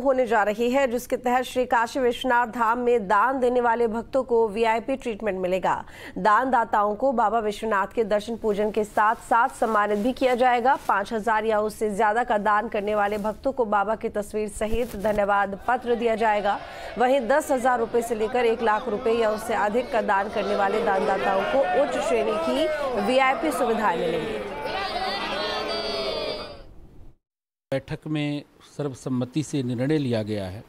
होने जा रही है जिसके तहत श्री काशी विश्वनाथ धाम में दान देने वाले भक्तों को वीआईपी ट्रीटमेंट मिलेगा दान दाताओं को बाबा विश्वनाथ के दर्शन पूजन के साथ साथ सम्मानित भी किया जाएगा पाँच हजार या उससे ज्यादा का दान करने वाले भक्तों को बाबा की तस्वीर सहित धन्यवाद पत्र दिया जाएगा वहीं दस हजार रूपए से लेकर एक लाख रूपए या उससे अधिक का दान करने वाले दानदाताओं को उच्च श्रेणी की वी सुविधाएं मिलेंगी बैठक में सर्वसम्मति से निर्णय लिया गया है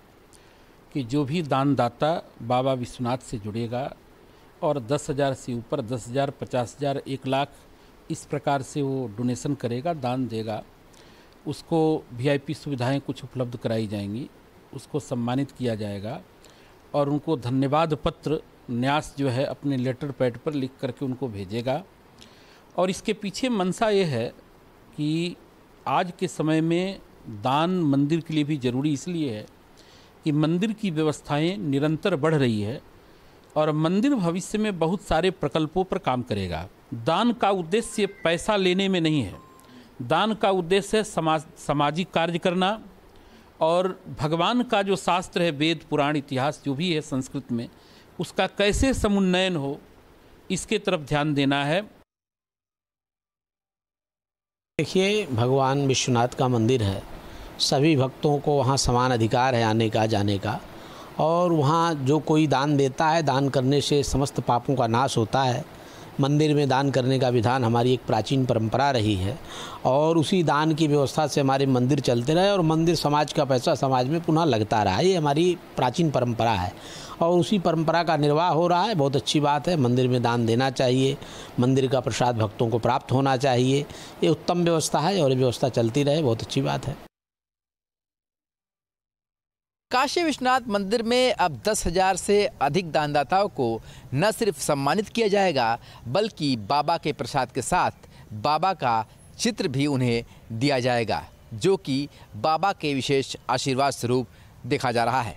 कि जो भी दानदाता बाबा विश्वनाथ से जुड़ेगा और दस हज़ार से ऊपर दस हज़ार पचास हज़ार एक लाख इस प्रकार से वो डोनेशन करेगा दान देगा उसको वीआईपी सुविधाएं कुछ उपलब्ध कराई जाएंगी उसको सम्मानित किया जाएगा और उनको धन्यवाद पत्र न्यास जो है अपने लेटर पैड पर लिख करके उनको भेजेगा और इसके पीछे मनसा ये है कि आज के समय में दान मंदिर के लिए भी ज़रूरी इसलिए है कि मंदिर की व्यवस्थाएं निरंतर बढ़ रही है और मंदिर भविष्य में बहुत सारे प्रकल्पों पर काम करेगा दान का उद्देश्य पैसा लेने में नहीं है दान का उद्देश्य है समाज सामाजिक कार्य करना और भगवान का जो शास्त्र है वेद पुराण इतिहास जो भी है संस्कृत में उसका कैसे समुन्नयन हो इसके तरफ ध्यान देना है देखिए भगवान विश्वनाथ का मंदिर है सभी भक्तों को वहाँ समान अधिकार है आने का जाने का और वहाँ जो कोई दान देता है दान करने से समस्त पापों का नाश होता है मंदिर में दान करने का विधान हमारी एक प्राचीन परंपरा रही है और उसी दान की व्यवस्था से हमारे मंदिर चलते रहे और मंदिर समाज का पैसा समाज में पुनः लगता रहा ये हमारी प्राचीन परंपरा है और उसी परंपरा का निर्वाह हो रहा है बहुत अच्छी बात है मंदिर में दान देना चाहिए मंदिर का प्रसाद भक्तों को प्राप्त होना चाहिए ये उत्तम व्यवस्था है और ये व्यवस्था चलती रहे बहुत अच्छी बात है काशी विश्वनाथ मंदिर में अब दस हजार से अधिक दानदाताओं को न सिर्फ सम्मानित किया जाएगा बल्कि बाबा के प्रसाद के साथ बाबा का चित्र भी उन्हें दिया जाएगा जो कि बाबा के विशेष आशीर्वाद स्वरूप देखा जा रहा है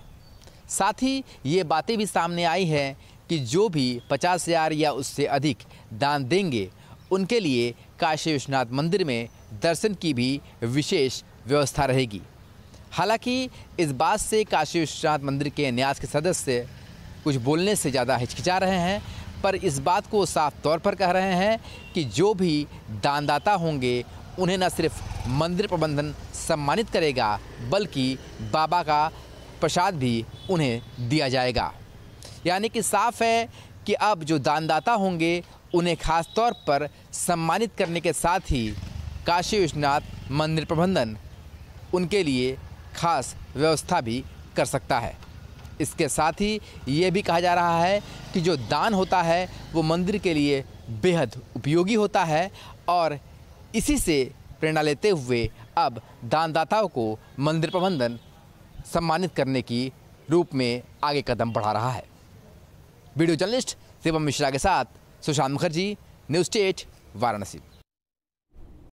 साथ ही ये बातें भी सामने आई हैं कि जो भी पचास हज़ार या उससे अधिक दान देंगे उनके लिए काशी विश्वनाथ मंदिर में दर्शन की भी विशेष व्यवस्था रहेगी हालांकि इस बात से काशी विश्वनाथ मंदिर के न्यास के सदस्य कुछ बोलने से ज़्यादा हिचकिचा रहे हैं पर इस बात को साफ तौर पर कह रहे हैं कि जो भी दानदाता होंगे उन्हें न सिर्फ मंदिर प्रबंधन सम्मानित करेगा बल्कि बाबा का प्रसाद भी उन्हें दिया जाएगा यानी कि साफ है कि अब जो दानदाता होंगे उन्हें खास तौर पर सम्मानित करने के साथ ही काशी विश्वनाथ मंदिर प्रबंधन उनके लिए खास व्यवस्था भी कर सकता है इसके साथ ही ये भी कहा जा रहा है कि जो दान होता है वो मंदिर के लिए बेहद उपयोगी होता है और इसी से प्रेरणा लेते हुए अब दानदाताओं को मंदिर प्रबंधन सम्मानित करने की रूप में आगे कदम बढ़ा रहा है वीडियो जर्नलिस्ट शिवम मिश्रा के साथ सुशांत मुखर्जी न्यूज स्टेट वाराणसी